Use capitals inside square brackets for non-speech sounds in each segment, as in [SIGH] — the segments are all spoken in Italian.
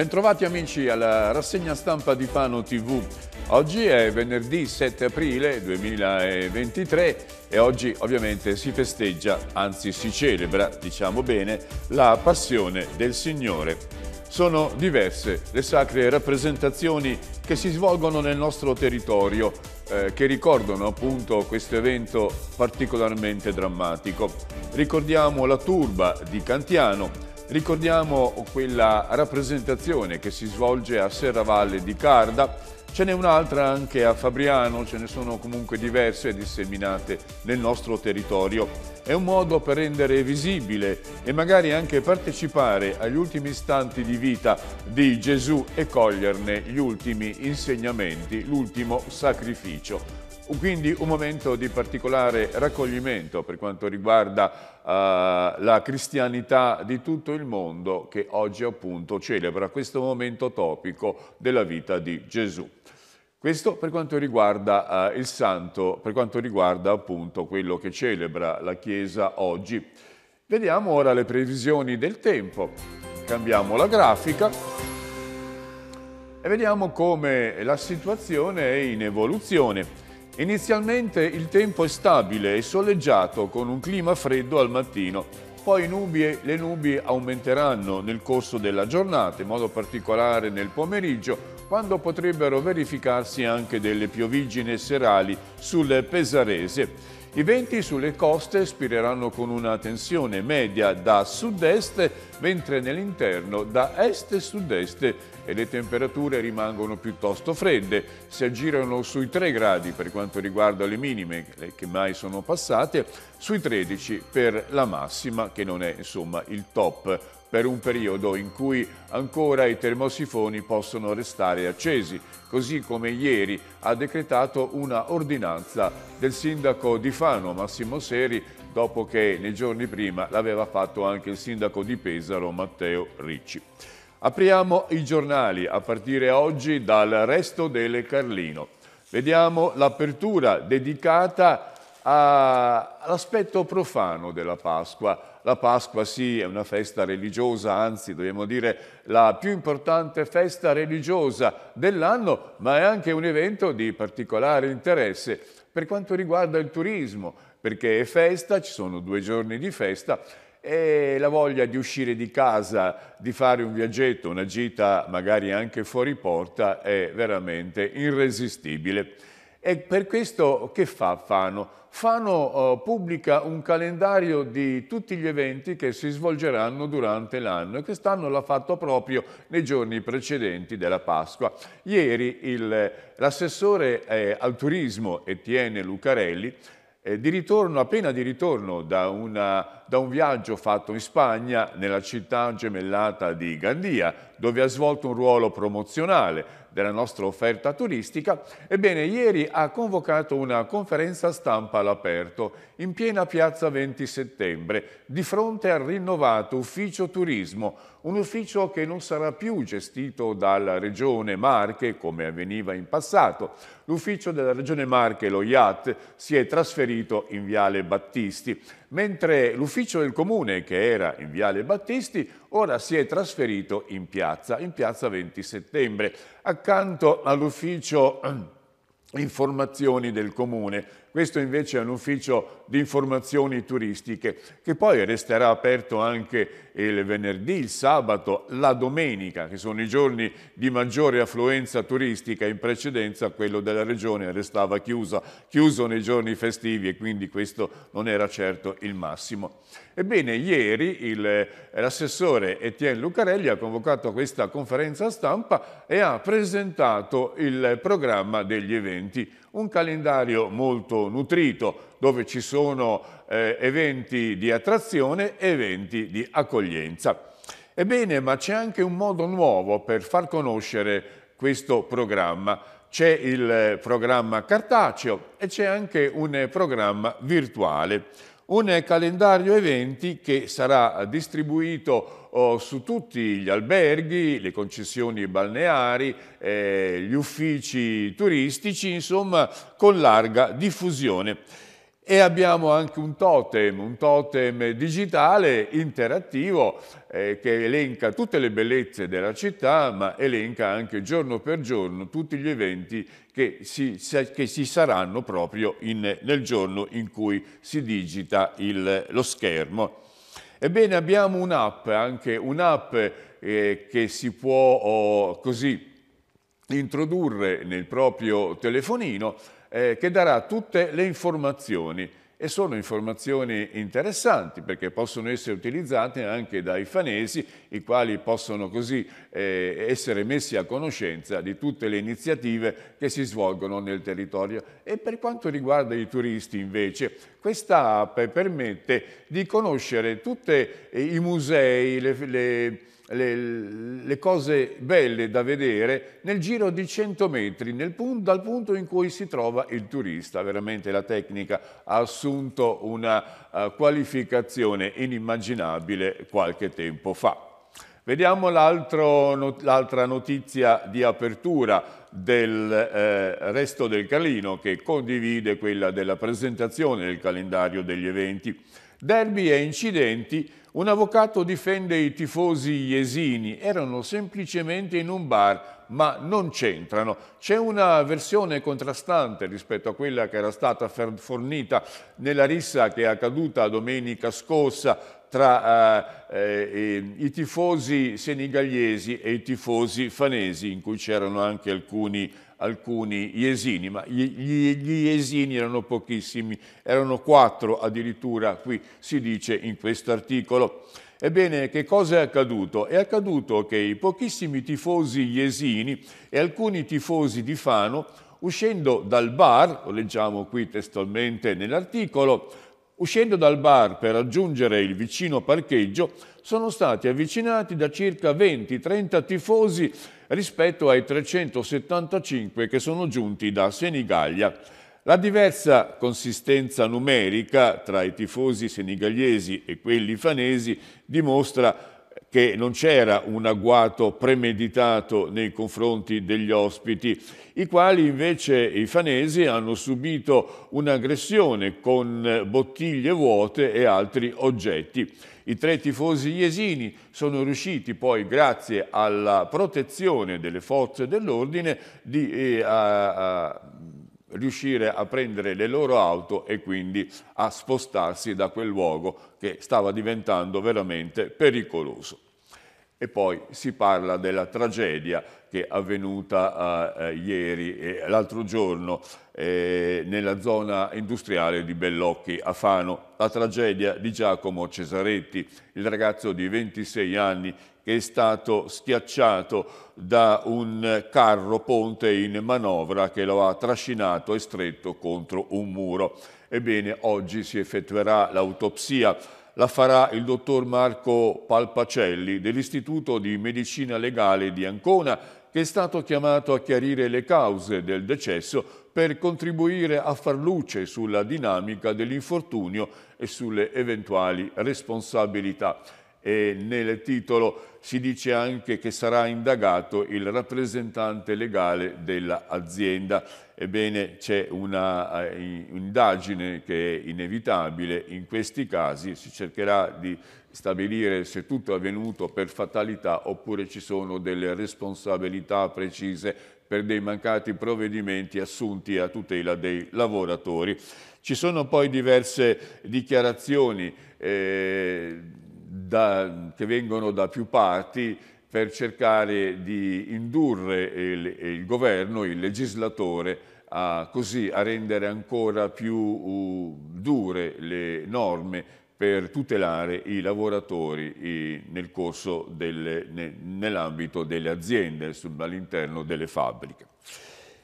Bentrovati amici alla rassegna stampa di Fano TV. Oggi è venerdì 7 aprile 2023 e oggi ovviamente si festeggia, anzi si celebra, diciamo bene, la passione del Signore. Sono diverse le sacre rappresentazioni che si svolgono nel nostro territorio, eh, che ricordano appunto questo evento particolarmente drammatico. Ricordiamo la turba di Cantiano, Ricordiamo quella rappresentazione che si svolge a Serravalle di Carda, ce n'è un'altra anche a Fabriano, ce ne sono comunque diverse e disseminate nel nostro territorio. È un modo per rendere visibile e magari anche partecipare agli ultimi istanti di vita di Gesù e coglierne gli ultimi insegnamenti, l'ultimo sacrificio. Quindi un momento di particolare raccoglimento per quanto riguarda eh, la cristianità di tutto il mondo che oggi appunto celebra questo momento topico della vita di Gesù. Questo per quanto riguarda eh, il santo, per quanto riguarda appunto quello che celebra la Chiesa oggi. Vediamo ora le previsioni del tempo. Cambiamo la grafica e vediamo come la situazione è in evoluzione. Inizialmente il tempo è stabile e soleggiato con un clima freddo al mattino, poi nubi, le nubi aumenteranno nel corso della giornata, in modo particolare nel pomeriggio, quando potrebbero verificarsi anche delle piovigine serali sul Pesarese. I venti sulle coste spireranno con una tensione media da sud-est, mentre nell'interno da est-sud-est e le temperature rimangono piuttosto fredde, si aggirano sui 3 gradi per quanto riguarda le minime che mai sono passate, sui 13 per la massima che non è insomma il top per un periodo in cui ancora i termosifoni possono restare accesi, così come ieri ha decretato una ordinanza del sindaco di Fano, Massimo Seri, dopo che nei giorni prima l'aveva fatto anche il sindaco di Pesaro, Matteo Ricci. Apriamo i giornali a partire oggi dal resto del Carlino. Vediamo l'apertura dedicata all'aspetto ah, profano della Pasqua. La Pasqua sì è una festa religiosa, anzi dobbiamo dire la più importante festa religiosa dell'anno, ma è anche un evento di particolare interesse per quanto riguarda il turismo, perché è festa, ci sono due giorni di festa e la voglia di uscire di casa, di fare un viaggetto, una gita magari anche fuori porta è veramente irresistibile. E per questo che fa Fano? Fano eh, pubblica un calendario di tutti gli eventi che si svolgeranno durante l'anno e quest'anno l'ha fatto proprio nei giorni precedenti della Pasqua. Ieri eh, l'assessore eh, al turismo Etienne Lucarelli eh, di ritorno, appena di ritorno da, una, da, un viaggio fatto in Spagna, nella città gemellata di Gandia, dove ha svolto un ruolo promozionale della nostra offerta turistica, ebbene ieri ha convocato una conferenza stampa all'aperto in piena piazza 20 settembre di fronte al rinnovato ufficio turismo, un ufficio che non sarà più gestito dalla regione Marche come avveniva in passato. L'ufficio della regione Marche, lo IAT, si è trasferito in Viale Battisti mentre l'ufficio del comune, che era in Viale Battisti, ora si è trasferito in piazza, in piazza 20 settembre, accanto all'ufficio [CLEARS THROAT] informazioni del comune questo invece è un ufficio di informazioni turistiche che poi resterà aperto anche il venerdì, il sabato, la domenica, che sono i giorni di maggiore affluenza turistica, in precedenza quello della regione restava chiusa, chiuso nei giorni festivi e quindi questo non era certo il massimo. Ebbene, ieri eh, l'assessore Etienne Lucarelli ha convocato questa conferenza stampa e ha presentato il programma degli eventi un calendario molto nutrito dove ci sono eh, eventi di attrazione e eventi di accoglienza. Ebbene, ma c'è anche un modo nuovo per far conoscere questo programma. C'è il programma cartaceo e c'è anche un programma virtuale un calendario eventi che sarà distribuito oh, su tutti gli alberghi, le concessioni balneari, eh, gli uffici turistici, insomma con larga diffusione. E abbiamo anche un totem, un totem digitale interattivo eh, che elenca tutte le bellezze della città, ma elenca anche giorno per giorno tutti gli eventi che si, che si saranno proprio in, nel giorno in cui si digita il, lo schermo. Ebbene, abbiamo un'app, anche un'app eh, che si può oh, così introdurre nel proprio telefonino eh, che darà tutte le informazioni e sono informazioni interessanti perché possono essere utilizzate anche dai fanesi i quali possono così eh, essere messi a conoscenza di tutte le iniziative che si svolgono nel territorio. E per quanto riguarda i turisti invece, questa app permette di conoscere tutti i musei, le, le le, le, cose belle da vedere nel giro di 100 metri punto, dal punto in cui si trova il turista. Veramente la tecnica ha assunto una uh, qualificazione inimmaginabile qualche tempo fa. Vediamo l'altra notizia di apertura del eh, resto del Carlino che condivide quella della presentazione del calendario degli eventi. Derby e incidenti un avvocato difende i tifosi iesini, erano semplicemente in un bar, ma non c'entrano. C'è una versione contrastante rispetto a quella che era stata fornita nella rissa che è accaduta domenica scorsa tra eh, eh, i tifosi senigallesi e i tifosi fanesi, in cui c'erano anche alcuni alcuni iesini, ma gli, gli, iesini erano pochissimi, erano quattro addirittura, qui si dice in questo articolo. Ebbene, che cosa è accaduto? È accaduto che i pochissimi tifosi iesini e alcuni tifosi di Fano, uscendo dal bar, lo leggiamo qui testualmente nell'articolo, uscendo dal bar per raggiungere il vicino parcheggio, sono stati avvicinati da circa 20-30 tifosi rispetto ai 375 che sono giunti da Senigallia. La diversa consistenza numerica tra i tifosi senigallesi e quelli fanesi dimostra che non c'era un agguato premeditato nei confronti degli ospiti, i quali invece i fanesi hanno subito un'aggressione con bottiglie vuote e altri oggetti. I tre tifosi iesini sono riusciti poi, grazie alla protezione delle forze dell'ordine, di, eh, a, a riuscire a prendere le loro auto e quindi a spostarsi da quel luogo che stava diventando veramente pericoloso. E poi si parla della tragedia che è avvenuta eh, eh, ieri e l'altro giorno eh, nella zona industriale di Bellocchi a Fano, la tragedia di Giacomo Cesaretti, il ragazzo di 26 anni che è stato schiacciato da un carro ponte in manovra che lo ha trascinato e stretto contro un muro. Ebbene, oggi si effettuerà l'autopsia la farà il dottor Marco Palpacelli dell'Istituto di Medicina Legale di Ancona che è stato chiamato a chiarire le cause del decesso per contribuire a far luce sulla dinamica dell'infortunio e sulle eventuali responsabilità. E nel titolo si dice anche che sarà indagato il rappresentante legale dell'azienda. Ebbene, c'è eh, un'indagine che è inevitabile, in questi casi si cercherà di stabilire se tutto è avvenuto per fatalità oppure ci sono delle responsabilità precise per dei mancati provvedimenti assunti a tutela dei lavoratori. Ci sono poi diverse dichiarazioni eh, da, che vengono da più parti per cercare di indurre il, il governo, il legislatore, a, così a rendere ancora più uh, dure le norme per tutelare i lavoratori i, nel corso del, ne, nell'ambito delle aziende, all'interno delle fabbriche.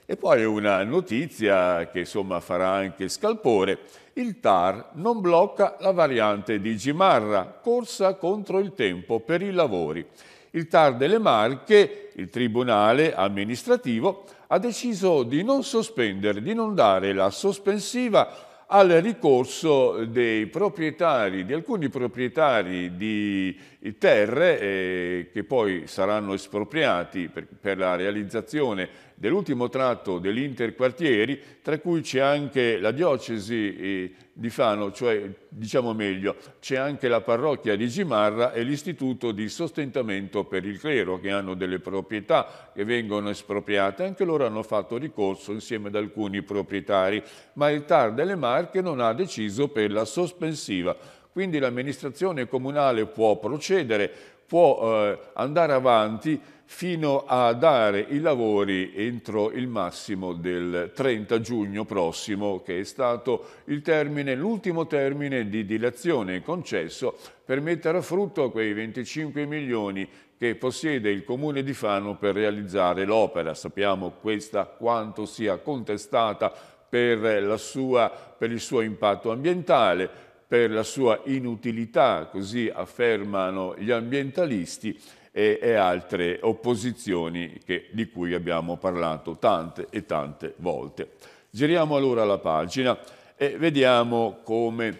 E poi una notizia che insomma farà anche scalpore, il TAR non blocca la variante di Gimarra, corsa contro il tempo per i lavori il TAR delle Marche, il Tribunale amministrativo, ha deciso di non sospendere, di non dare la sospensiva al ricorso dei proprietari, di alcuni proprietari di eh, terre eh, che poi saranno espropriati per, per la realizzazione dell'ultimo tratto dell'Interquartieri, tra cui c'è anche la diocesi eh, di Fano, cioè diciamo meglio, c'è anche la parrocchia di Gimarra e l'istituto di sostentamento per il clero che hanno delle proprietà che vengono espropriate, anche loro hanno fatto ricorso insieme ad alcuni proprietari, ma il TAR delle Marche non ha deciso per la sospensiva. Quindi l'amministrazione comunale può procedere, può eh, andare avanti fino a dare i lavori entro il massimo del 30 giugno prossimo, che è stato l'ultimo termine, termine di dilazione concesso per mettere a frutto quei 25 milioni che possiede il Comune di Fano per realizzare l'opera. Sappiamo questa quanto sia contestata per, sua, per il suo impatto ambientale, per la sua inutilità, così affermano gli ambientalisti, e, e altre opposizioni che, di cui abbiamo parlato tante e tante volte. Giriamo allora la pagina e vediamo come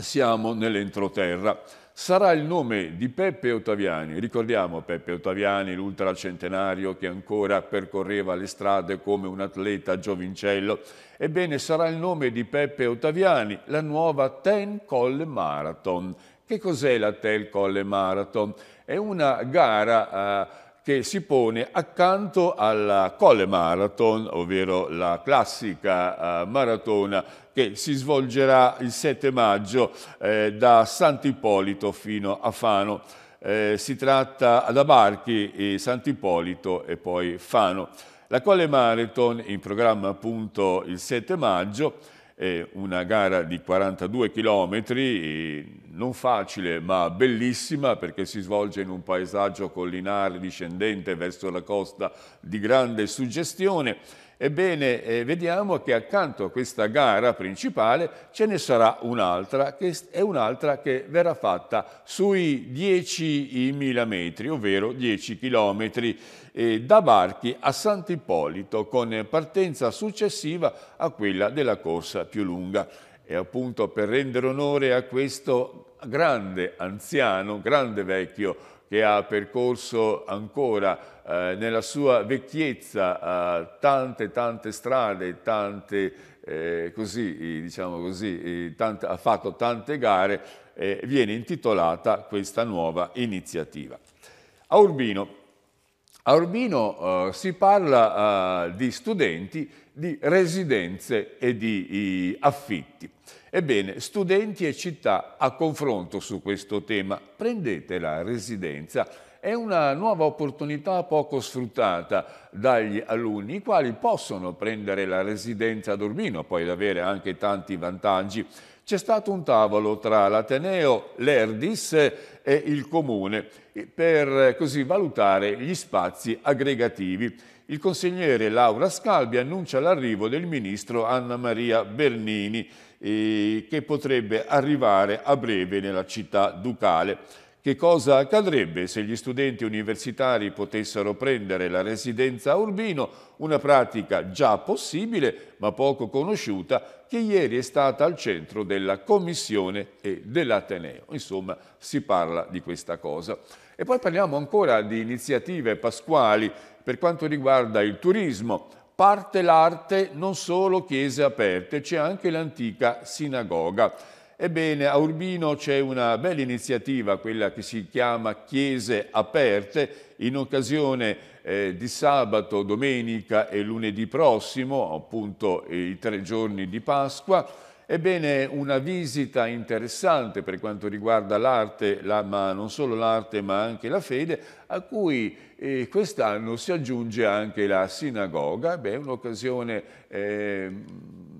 siamo nell'entroterra. Sarà il nome di Peppe Ottaviani, ricordiamo Peppe Ottaviani, l'ultracentenario che ancora percorreva le strade come un atleta giovincello. Ebbene, sarà il nome di Peppe Ottaviani la nuova Ten Colle Marathon. Che cos'è la Ten Colle Marathon? È una gara eh, che si pone accanto alla Colle Marathon, ovvero la classica eh, maratona che si svolgerà il 7 maggio eh, da Sant'Ippolito fino a Fano. Eh, si tratta da Barchi, eh, Sant'Ippolito e poi Fano. La Colle Marathon, in programma appunto il 7 maggio, eh, una gara di 42 chilometri, non facile ma bellissima perché si svolge in un paesaggio collinare discendente verso la costa di grande suggestione Ebbene, eh, vediamo che accanto a questa gara principale ce ne sarà un'altra, che è un'altra che verrà fatta sui 10.000 metri, ovvero 10 chilometri, eh, da Barchi a Sant'Ippolito, con partenza successiva a quella della corsa più lunga. E appunto per rendere onore a questo grande anziano, grande vecchio che ha percorso ancora eh, nella sua vecchiezza eh, tante tante strade, tante, eh, così, diciamo così, tante, ha fatto tante gare, viene intitolata questa nuova iniziativa. A Urbino, a Urbino eh, si parla eh, di studenti, di residenze e di affitti. Ebbene, studenti e città a confronto su questo tema, prendete la residenza è una nuova opportunità poco sfruttata dagli alunni, i quali possono prendere la residenza a Urbino, poi ad avere anche tanti vantaggi. C'è stato un tavolo tra l'Ateneo, l'Erdis e il Comune per così valutare gli spazi aggregativi. Il consigliere Laura Scalbi annuncia l'arrivo del ministro Anna Maria Bernini eh, che potrebbe arrivare a breve nella città ducale. Che cosa accadrebbe se gli studenti universitari potessero prendere la residenza a Urbino, una pratica già possibile ma poco conosciuta che ieri è stata al centro della commissione e dell'Ateneo. Insomma, si parla di questa cosa. E poi parliamo ancora di iniziative pasquali per quanto riguarda il turismo parte l'arte non solo chiese aperte, c'è anche l'antica sinagoga. Ebbene, a Urbino c'è una bella iniziativa, quella che si chiama Chiese Aperte, in occasione eh, di sabato, domenica e lunedì prossimo, appunto i tre giorni di Pasqua, Ebbene, una visita interessante per quanto riguarda l'arte, la, ma non solo l'arte ma anche la fede, a cui eh, quest'anno si aggiunge anche la sinagoga, beh, un'occasione eh,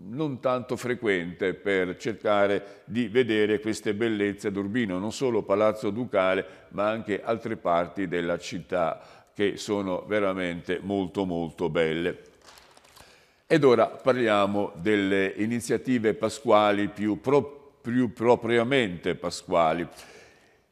non tanto frequente per cercare di vedere queste bellezze d'Urbino, non solo Palazzo Ducale ma anche altre parti della città che sono veramente molto molto belle. Ed ora parliamo delle iniziative pasquali più, pro, più propriamente pasquali.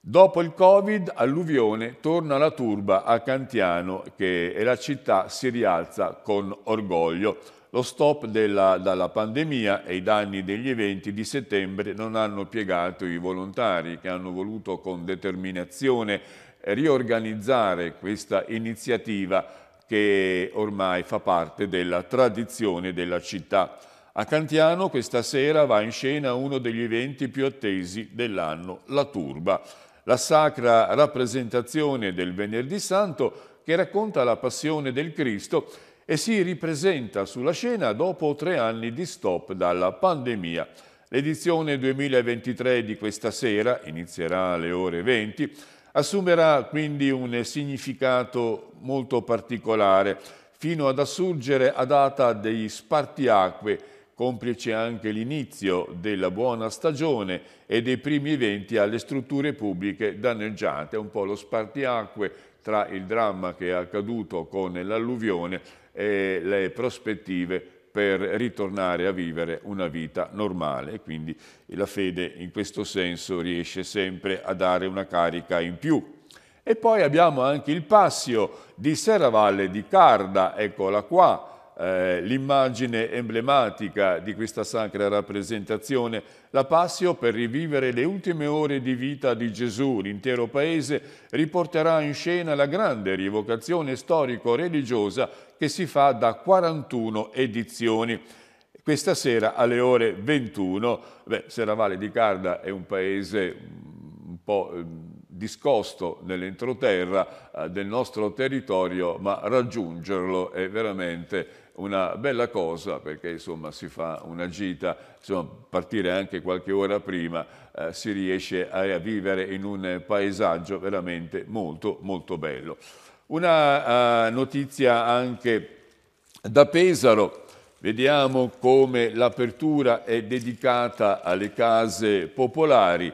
Dopo il Covid, alluvione, torna la turba a Cantiano che, e la città si rialza con orgoglio. Lo stop della, dalla pandemia e i danni degli eventi di settembre non hanno piegato i volontari che hanno voluto con determinazione riorganizzare questa iniziativa che ormai fa parte della tradizione della città. A Cantiano questa sera va in scena uno degli eventi più attesi dell'anno, la Turba, la sacra rappresentazione del Venerdì Santo che racconta la passione del Cristo e si ripresenta sulla scena dopo tre anni di stop dalla pandemia. L'edizione 2023 di questa sera inizierà alle ore 20 assumerà quindi un significato molto particolare, fino ad assurgere a data degli spartiacque, complice anche l'inizio della buona stagione e dei primi eventi alle strutture pubbliche danneggiate, un po' lo spartiacque tra il dramma che è accaduto con l'alluvione e le prospettive per ritornare a vivere una vita normale quindi la fede in questo senso riesce sempre a dare una carica in più. E poi abbiamo anche il passio di Serravalle di Carda, eccola qua, eh, l'immagine emblematica di questa sacra rappresentazione, la Passio per rivivere le ultime ore di vita di Gesù. L'intero paese riporterà in scena la grande rievocazione storico-religiosa che si fa da 41 edizioni. Questa sera alle ore 21, beh, Serravalle di Carda è un paese mm, un po' mm, discosto nell'entroterra eh, del nostro territorio, ma raggiungerlo è veramente una bella cosa perché insomma si fa una gita, insomma, partire anche qualche ora prima eh, si riesce a, vivere in un paesaggio veramente molto molto bello. Una eh, notizia anche da Pesaro, vediamo come l'apertura è dedicata alle case popolari,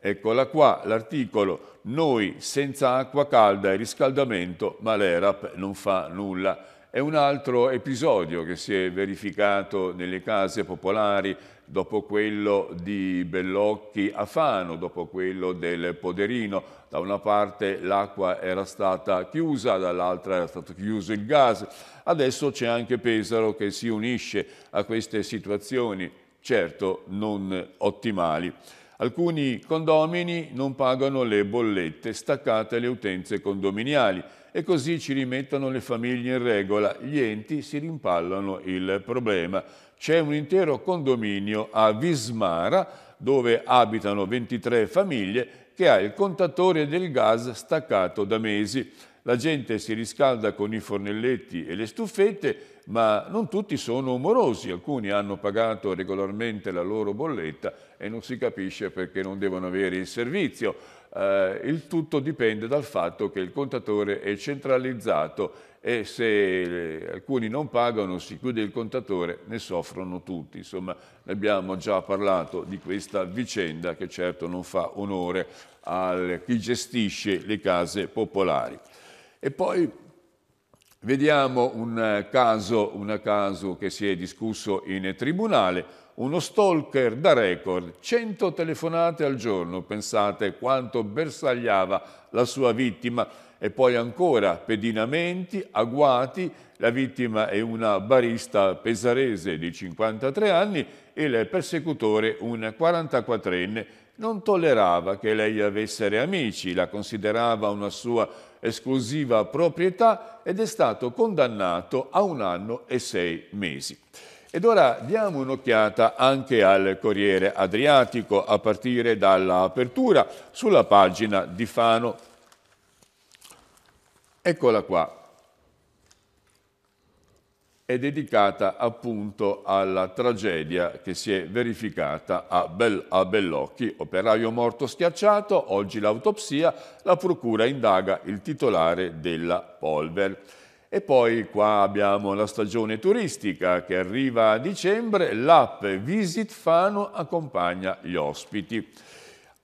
eccola qua l'articolo, noi senza acqua calda e riscaldamento ma l'ERAP non fa nulla è un altro episodio che si è verificato nelle case popolari dopo quello di Bellocchi a Fano, dopo quello del Poderino. Da una parte l'acqua era stata chiusa, dall'altra era stato chiuso il gas. Adesso c'è anche Pesaro che si unisce a queste situazioni, certo non ottimali. Alcuni condomini non pagano le bollette staccate alle utenze condominiali e così ci rimettono le famiglie in regola. Gli enti si rimpallano il problema. C'è un intero condominio a Vismara dove abitano 23 famiglie che ha il contatore del gas staccato da mesi. La gente si riscalda con i fornelletti e le stufette ma non tutti sono umorosi, alcuni hanno pagato regolarmente la loro bolletta e non si capisce perché non devono avere il servizio. Eh, il tutto dipende dal fatto che il contatore è centralizzato e se eh, alcuni non pagano si chiude il contatore, ne soffrono tutti. Insomma, ne abbiamo già parlato di questa vicenda che certo non fa onore a chi gestisce le case popolari. E poi Vediamo un eh, caso, un caso, che si è discusso in tribunale, uno stalker da record, 100 telefonate al giorno, pensate quanto bersagliava la sua vittima e poi ancora pedinamenti, agguati, la vittima è una barista pesarese di 53 anni, e il persecutore un 44enne, non tollerava che lei avesse amici, la considerava una sua esclusiva proprietà ed è stato condannato a un anno e sei mesi. Ed ora diamo un'occhiata anche al Corriere Adriatico a partire dall'apertura sulla pagina di Fano. Eccola qua è dedicata appunto alla tragedia che si è verificata a, Bell a Bellocchi, operaio morto schiacciato, oggi l'autopsia, la procura indaga il titolare della polver. E poi qua abbiamo la stagione turistica che arriva a dicembre, l'app Visit Fano accompagna gli ospiti.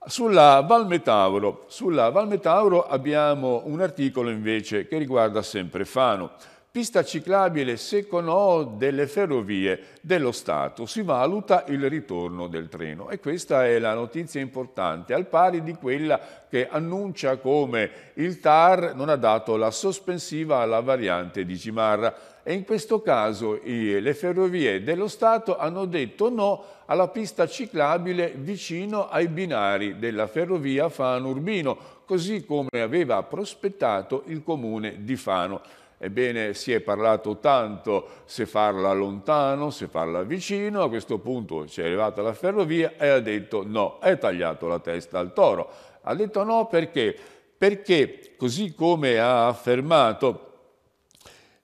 Sulla Valmetauro, sulla Valmetauro abbiamo un articolo invece che riguarda sempre Fano pista ciclabile secco no delle ferrovie dello Stato, si valuta il ritorno del treno e questa è la notizia importante, al pari di quella che annuncia come il TAR non ha dato la sospensiva alla variante di Cimarra e in questo caso i, le ferrovie dello Stato hanno detto no alla pista ciclabile vicino ai binari della ferrovia Fano-Urbino, così come aveva prospettato il comune di Fano. Ebbene, si è parlato tanto se farla lontano, se farla vicino, a questo punto si è arrivata la ferrovia e ha detto no, è tagliato la testa al toro. Ha detto no perché? Perché, così come ha affermato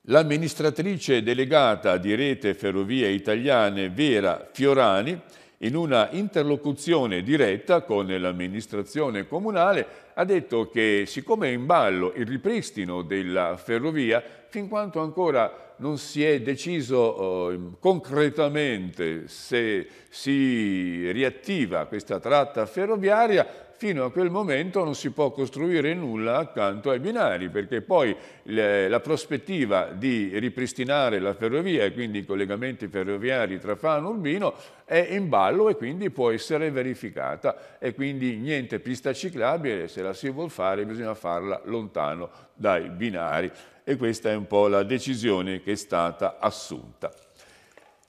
l'amministratrice delegata di Rete Ferrovie Italiane Vera Fiorani, in una interlocuzione diretta con l'amministrazione comunale, ha detto che siccome è in ballo il ripristino della ferrovia, fin quanto ancora non si è deciso eh, concretamente se si riattiva questa tratta ferroviaria, fino a quel momento non si può costruire nulla accanto ai binari, perché poi le, la prospettiva di ripristinare la ferrovia e quindi i collegamenti ferroviari tra Fano e Urbino è in ballo e quindi può essere verificata e quindi niente pista ciclabile, se la si vuole fare bisogna farla lontano dai binari e questa è un po' la decisione che è stata assunta.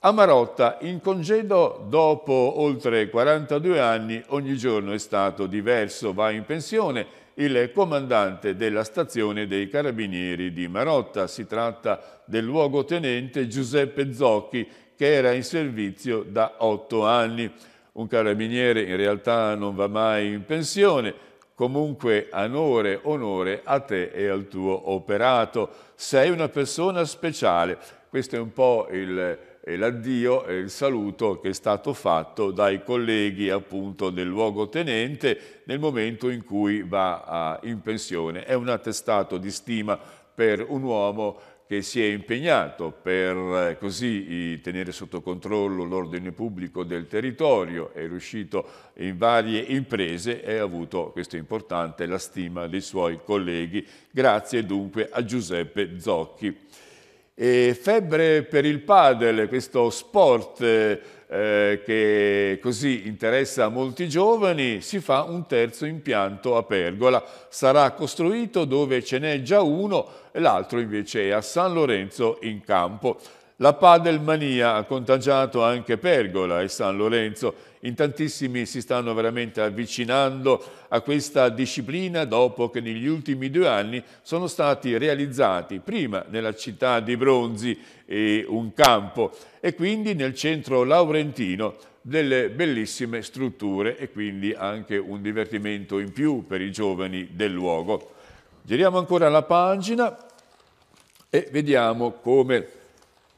A Marotta, in congedo dopo oltre 42 anni, ogni giorno è stato diverso, va in pensione il comandante della stazione dei carabinieri di Marotta. Si tratta del luogotenente Giuseppe Zocchi, che era in servizio da otto anni. Un carabiniere in realtà non va mai in pensione, Comunque, onore, onore a te e al tuo operato. Sei una persona speciale. Questo è un po' il, eh, l'addio e il saluto che è stato fatto dai colleghi appunto del luogotenente nel momento in cui va ah, in pensione. È un attestato di stima per un uomo che si è impegnato per eh, così tenere sotto controllo l'ordine pubblico del territorio, è riuscito in varie imprese e ha avuto, questo è importante, la stima dei suoi colleghi. Grazie dunque a Giuseppe Zocchi. E febbre per il padel, questo sport eh, che così interessa molti giovani, si fa un terzo impianto a Pergola. Sarà costruito dove ce n'è già uno l'altro invece è a San Lorenzo in campo. La padelmania ha contagiato anche Pergola e San Lorenzo. In tantissimi si stanno veramente avvicinando a questa disciplina dopo che negli ultimi due anni sono stati realizzati prima nella città di Bronzi un campo e quindi nel centro laurentino delle bellissime strutture e quindi anche un divertimento in più per i giovani del luogo. Giriamo ancora la pagina e vediamo come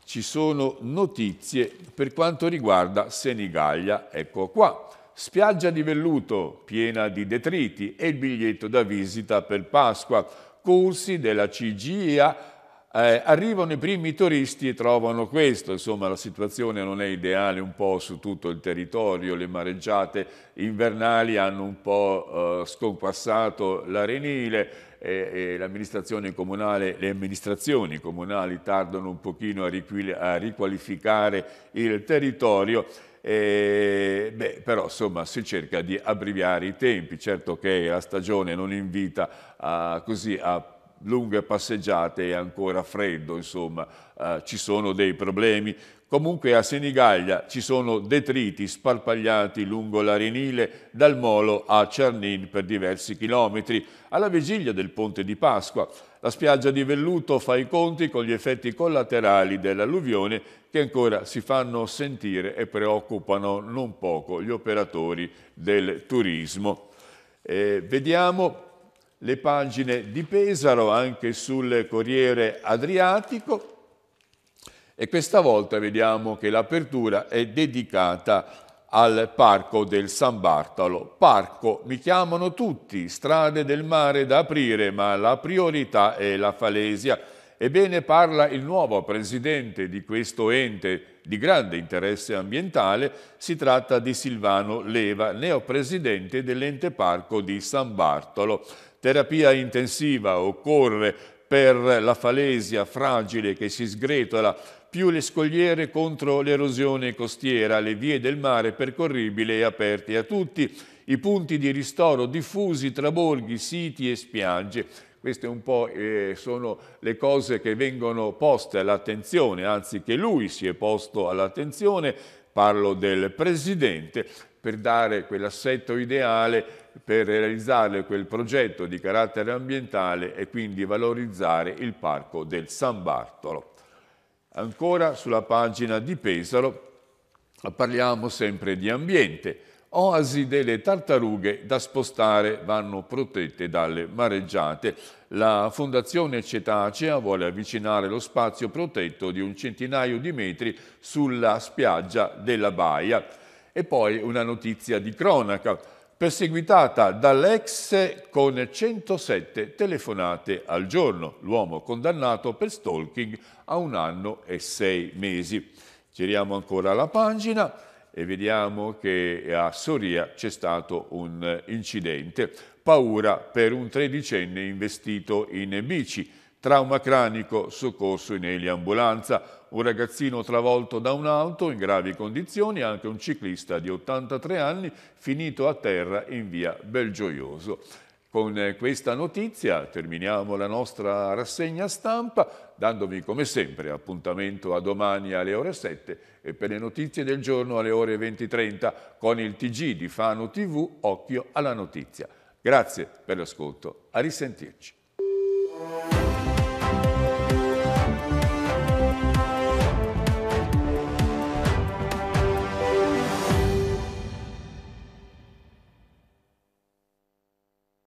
ci sono notizie per quanto riguarda Senigallia, ecco qua. Spiaggia di velluto piena di detriti e il biglietto da visita per Pasqua, corsi della CGIA eh, arrivano i primi turisti e trovano questo, insomma la situazione non è ideale un po' su tutto il territorio, le mareggiate invernali hanno un po' eh, sconquassato l'arenile e, e l'amministrazione comunale, le amministrazioni comunali tardano un pochino a, a riqualificare il territorio eh, beh, però insomma si cerca di abbreviare i tempi, certo che la stagione non invita a, così a lunghe passeggiate e ancora freddo, insomma, eh, ci sono dei problemi. Comunque a Senigallia ci sono detriti sparpagliati lungo l'arenile dal Molo a Cernin per diversi chilometri. Alla vigilia del ponte di Pasqua, la spiaggia di Velluto fa i conti con gli effetti collaterali dell'alluvione che ancora si fanno sentire e preoccupano non poco gli operatori del turismo. Eh, vediamo le pagine di Pesaro anche sul Corriere Adriatico e questa volta vediamo che l'apertura è dedicata al Parco del San Bartolo. Parco, mi chiamano tutti, strade del mare da aprire, ma la priorità è la Falesia. Ebbene parla il nuovo presidente di questo ente di grande interesse ambientale, si tratta di Silvano Leva, neopresidente dell'ente parco di San Bartolo terapia intensiva occorre per la falesia fragile che si sgretola, più le scogliere contro l'erosione costiera, le vie del mare percorribili e aperte a tutti, i punti di ristoro diffusi tra borghi, siti e spiagge. Queste un po' eh, sono le cose che vengono poste all'attenzione, anzi che lui si è posto all'attenzione, parlo del Presidente, per dare quell'assetto ideale per realizzare quel progetto di carattere ambientale e quindi valorizzare il parco del San Bartolo. Ancora sulla pagina di Pesaro parliamo sempre di ambiente. Oasi delle tartarughe da spostare vanno protette dalle mareggiate. La Fondazione Cetacea vuole avvicinare lo spazio protetto di un centinaio di metri sulla spiaggia della Baia. E poi una notizia di cronaca, perseguitata dall'ex con 107 telefonate al giorno, l'uomo condannato per stalking a un anno e sei mesi. Giriamo ancora la pagina e vediamo che a Soria c'è stato un incidente. Paura per un tredicenne investito in bici Trauma cranico, soccorso in eliambulanza. Un ragazzino travolto da un'auto in gravi condizioni, anche un ciclista di 83 anni, finito a terra in via Belgioioso. Con eh, questa notizia terminiamo la nostra rassegna stampa, dandovi come sempre appuntamento a domani alle ore 7 e per le notizie del giorno alle ore 20.30 con il TG di Fano TV Occhio alla Notizia. Grazie per l'ascolto, a risentirci.